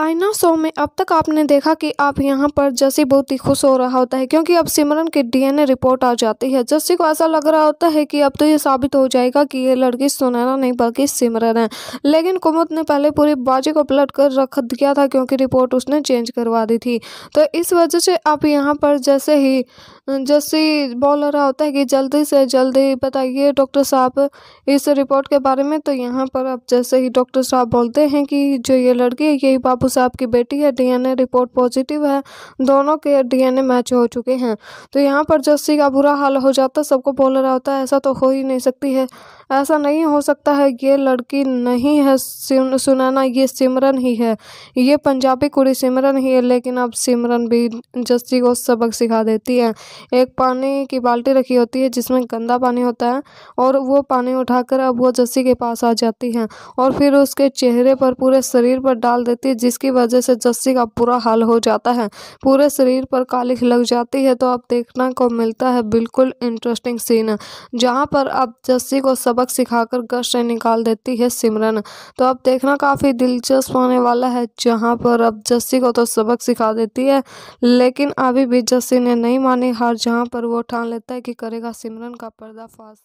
आईना शो में अब तक आपने देखा कि आप यहाँ पर जस्सी बहुत ही खुश हो रहा होता है क्योंकि अब सिमरन की डीएनए रिपोर्ट आ जाती है जस्सी को ऐसा लग रहा होता है कि अब तो ये साबित हो जाएगा कि ये लड़की सुनैना नहीं बल्कि सिमरन है लेकिन कुमुद ने पहले पूरी बाजी को पलट कर रख दिया था क्योंकि रिपोर्ट उसने चेंज करवा दी थी तो इस वजह से आप यहाँ पर जैसे ही जस्सी बोल रहा होता है कि जल्दी से जल्दी बताइए डॉक्टर साहब इस रिपोर्ट के बारे में तो यहाँ पर अब जैसे ही डॉक्टर साहब बोलते हैं कि जो ये लड़की है यही बाबू टीपू साहब की बेटी है डीएनए रिपोर्ट पॉजिटिव है दोनों के डीएनए मैच हो चुके हैं तो यहाँ पर जस्सी का बुरा हाल हो जाता सबको बोल रहा होता है ऐसा तो हो ही नहीं सकती है ऐसा नहीं हो सकता है ये लड़की नहीं है सुनाना ये सिमरन ही है ये पंजाबी कुड़ी सिमरन ही है लेकिन अब सिमरन भी जस्सी को सबक सिखा देती है एक पानी की बाल्टी रखी होती है जिसमें गंदा पानी होता है और वो पानी उठाकर अब वो जस्सी के पास आ जाती है और फिर उसके चेहरे पर पूरे शरीर पर डाल देती है जिसकी वजह से जस्सी का पूरा हाल हो जाता है पूरे शरीर पर कालिख लग जाती है तो अब देखने को मिलता है बिल्कुल इंटरेस्टिंग सीन जहाँ पर अब जस्सी को सबक सबक सिखाकर गश से निकाल देती है सिमरन तो अब देखना काफ़ी दिलचस्प होने वाला है जहाँ पर अब जस्सी को तो सबक सिखा देती है लेकिन अभी भी जस्सी ने नहीं मानी हार जहाँ पर वो ठान लेता है कि करेगा सिमरन का पर्दाफाश